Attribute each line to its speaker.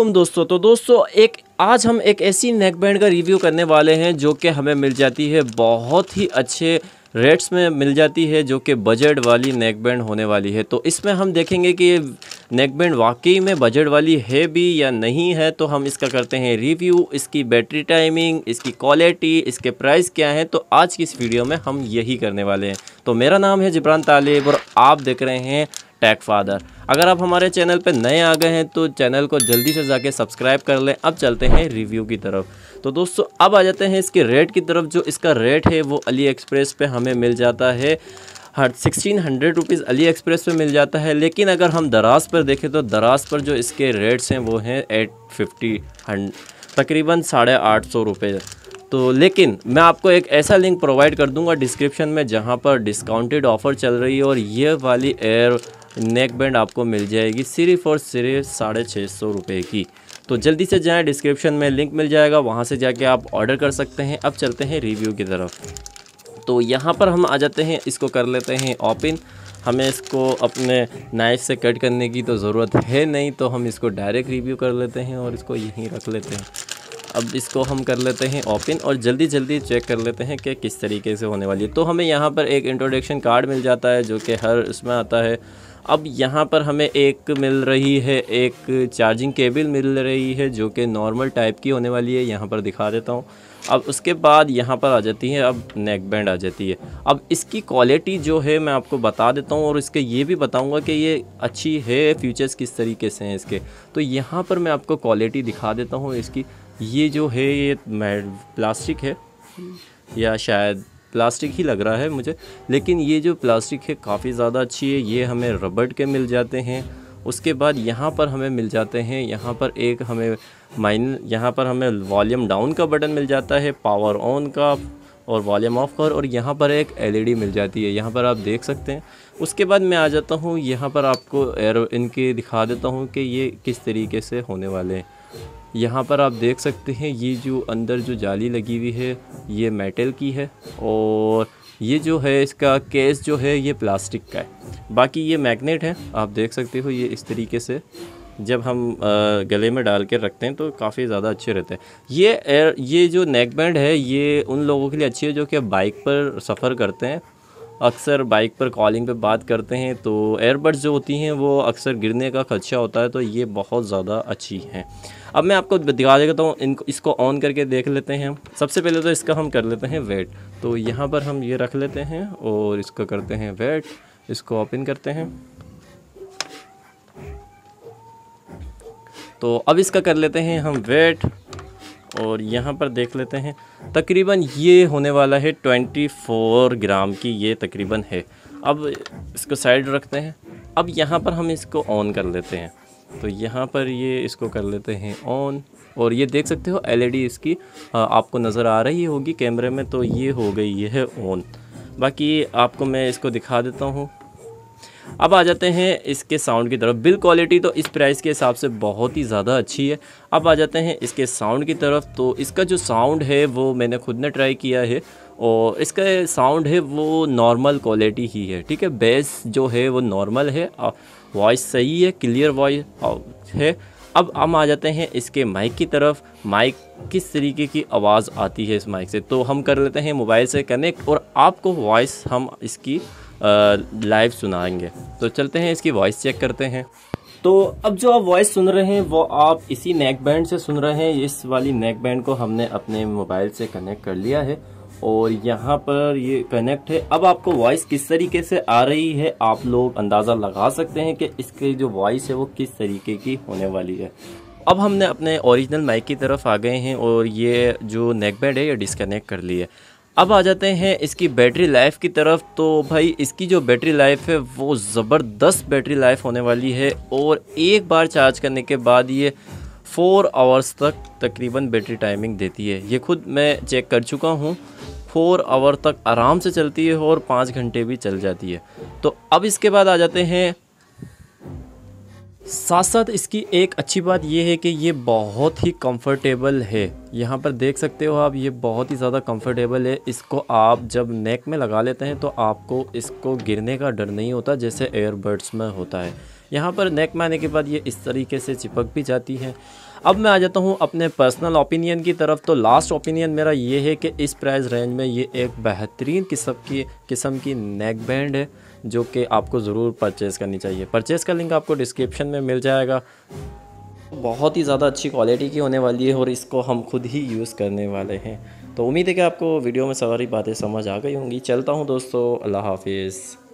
Speaker 1: वालेकुम दोस्तों तो दोस्तों एक आज हम एक ऐसी नेक बैंड का रिव्यू करने वाले हैं जो कि हमें मिल जाती है बहुत ही अच्छे रेट्स में मिल जाती है जो कि बजट वाली नेक बैंड होने वाली है तो इसमें हम देखेंगे कि ये नेक बैंड वाकई में बजट वाली है भी या नहीं है तो हम इसका करते हैं रिव्यू इसकी बैटरी टाइमिंग इसकी क्वालिटी इसके प्राइस क्या है तो आज की इस वीडियो में हम यही करने वाले हैं तो मेरा नाम है जिब्रान तालेब और आप देख रहे हैं टैक फादर अगर आप हमारे चैनल पर नए आ गए हैं तो चैनल को जल्दी से जाके सब्सक्राइब कर लें अब चलते हैं रिव्यू की तरफ तो दोस्तों अब आ जाते हैं इसके रेट की तरफ जो इसका रेट है वो अली एक्सप्रेस पर हमें मिल जाता है हर sixteen hundred rupees AliExpress पे मिल जाता है लेकिन अगर हम दराज पर देखें तो दराज पर जो इसके रेट्स हैं वो हैं एट फिफ्टी तकरीबन साढ़े आठ सौ रुपये तो लेकिन मैं आपको एक ऐसा लिंक प्रोवाइड कर दूंगा डिस्क्रिप्शन में जहाँ पर डिस्काउंटेड ऑफ़र चल रही है और ये वाली एयर नेक बैंड आपको मिल जाएगी सिर्फ और सिर्फ साढ़े छः सौ रुपये की तो जल्दी से जाएँ डिस्क्रिप्शन में लिंक मिल जाएगा वहाँ से जाके आप ऑर्डर कर सकते हैं अब चलते हैं रिव्यू की तरफ तो यहाँ पर हम आ जाते हैं इसको कर लेते हैं ओपन हमें इसको अपने नाइफ से कट करने की तो ज़रूरत है नहीं तो हम इसको डायरेक्ट रिव्यू कर लेते हैं और इसको यहीं रख लेते हैं अब इसको हम कर लेते हैं ओपन और जल्दी जल्दी चेक कर लेते हैं कि किस तरीके से होने वाली है तो हमें यहाँ पर एक इंट्रोडक्शन कार्ड मिल जाता है जो कि हर इसमें आता है अब यहाँ पर हमें एक मिल रही है एक चार्जिंग केबल मिल रही है जो कि नॉर्मल टाइप की होने वाली है यहाँ पर दिखा देता हूँ अब उसके बाद यहाँ पर आ जाती है अब नेक बैंड आ जाती है अब इसकी क्वालिटी जो है मैं आपको बता देता हूँ और इसके ये भी बताऊँगा कि ये अच्छी है फीचर्स किस तरीके से हैं इसके तो यहाँ पर मैं आपको क्वालिटी दिखा देता हूँ इसकी ये जो है ये प्लास्टिक है या शायद प्लास्टिक ही लग रहा है मुझे लेकिन ये जो प्लास्टिक है काफ़ी ज़्यादा अच्छी है ये हमें रबड़ के मिल जाते हैं उसके बाद यहाँ पर हमें मिल जाते हैं यहाँ पर एक हमें माइन यहाँ पर हमें वॉल्यूम डाउन का बटन मिल जाता है पावर ऑन का और वॉल्यूम ऑफ का और यहाँ पर एक एलईडी मिल जाती है यहाँ पर आप देख सकते हैं उसके बाद मैं आ जाता हूँ यहाँ पर आपको एयर इनके दिखा देता हूँ कि ये किस तरीके से होने वाले हैं यहाँ पर आप देख सकते हैं ये जो अंदर जो जाली लगी हुई है ये मेटल की है और ये जो है इसका केस जो है ये प्लास्टिक का है बाकी ये मैग्नेट है आप देख सकते हो ये इस तरीके से जब हम गले में डाल के रखते हैं तो काफ़ी ज़्यादा अच्छे रहते हैं ये एयर ये जो नेक बैंड है ये उन लोगों के लिए अच्छी है जो कि बाइक पर सफ़र करते हैं अक्सर बाइक पर कॉलिंग पे बात करते हैं तो एयरबड्स जो होती हैं वो अक्सर गिरने का खदशा होता है तो ये बहुत ज़्यादा अच्छी हैं अब मैं आपको दिखा देता हूँ इनको इसको ऑन करके देख लेते हैं सबसे पहले तो इसका हम कर लेते हैं वेट तो यहाँ पर हम ये रख लेते हैं और इसका करते हैं वेट इसको ओपन करते हैं तो अब इसका कर लेते हैं हम वेट और यहाँ पर देख लेते हैं तकरीबन ये होने वाला है 24 ग्राम की ये तकरीबन है अब इसको साइड रखते हैं अब यहाँ पर हम इसको ऑन कर लेते हैं तो यहाँ पर ये इसको कर लेते हैं ऑन और ये देख सकते हो एलईडी e इसकी आपको नज़र आ रही होगी कैमरे में तो ये हो गई ये है ऑन बाकी आपको मैं इसको दिखा देता हूँ अब आ जाते हैं इसके साउंड की तरफ बिल क्वालिटी तो इस प्राइस के हिसाब से बहुत ही ज़्यादा अच्छी है अब आ जाते हैं इसके साउंड की तरफ तो इसका जो साउंड है वो मैंने खुद ने ट्राई किया है और इसका साउंड है वो नॉर्मल क्वालिटी ही है ठीक है बेस जो है वो नॉर्मल है वॉइस सही है क्लियर वॉइस है अब हम आ जाते हैं इसके माइक की तरफ माइक किस तरीके की आवाज़ आती है इस माइक से तो हम कर लेते हैं मोबाइल से कनेक्ट और आपको वॉइस हम इसकी लाइव सुनाएंगे तो चलते हैं इसकी वॉइस चेक करते हैं तो अब जो आप वॉइस सुन रहे हैं वो आप इसी नेक बैंड से सुन रहे हैं इस वाली नेक बैंड को हमने अपने मोबाइल से कनेक्ट कर लिया है और यहाँ पर ये कनेक्ट है अब आपको वॉइस किस तरीके से आ रही है आप लोग अंदाज़ा लगा सकते हैं कि इसकी जो वॉइस है वो किस तरीके की होने वाली है अब हमने अपने ओरिजिनल माइक की तरफ आ गए हैं और ये जो नेक बैंड है ये डिसकनेक्ट कर लिया है अब आ जाते हैं इसकी बैटरी लाइफ की तरफ तो भाई इसकी जो बैटरी लाइफ है वो ज़बरदस्त बैटरी लाइफ होने वाली है और एक बार चार्ज करने के बाद ये फ़ोर आवर्स तक तकरीबन बैटरी टाइमिंग देती है ये खुद मैं चेक कर चुका हूँ फोर आवर तक आराम से चलती है और पाँच घंटे भी चल जाती है तो अब इसके बाद आ जाते हैं साथ साथ इसकी एक अच्छी बात यह है कि ये बहुत ही कंफर्टेबल है यहाँ पर देख सकते हो आप ये बहुत ही ज़्यादा कंफर्टेबल है इसको आप जब नेक में लगा लेते हैं तो आपको इसको गिरने का डर नहीं होता जैसे एयरबड्स में होता है यहाँ पर नेक में आने के बाद ये इस तरीके से चिपक भी जाती है अब मैं आ जाता हूँ अपने पर्सनल ओपिनियन की तरफ तो लास्ट ओपिनियन मेरा ये है कि इस प्राइस रेंज में ये एक बेहतरीन किस्म की किस्म की नेक बैंड है जो कि आपको ज़रूर परचेज़ करनी चाहिए परचेज़ का लिंक आपको डिस्क्रिप्शन में मिल जाएगा बहुत ही ज़्यादा अच्छी क्वालिटी की होने वाली है और इसको हम खुद ही यूज़ करने वाले हैं तो उम्मीद है कि आपको वीडियो में सारी बातें समझ आ गई होंगी चलता हूँ दोस्तों अल्लाह हाफिज़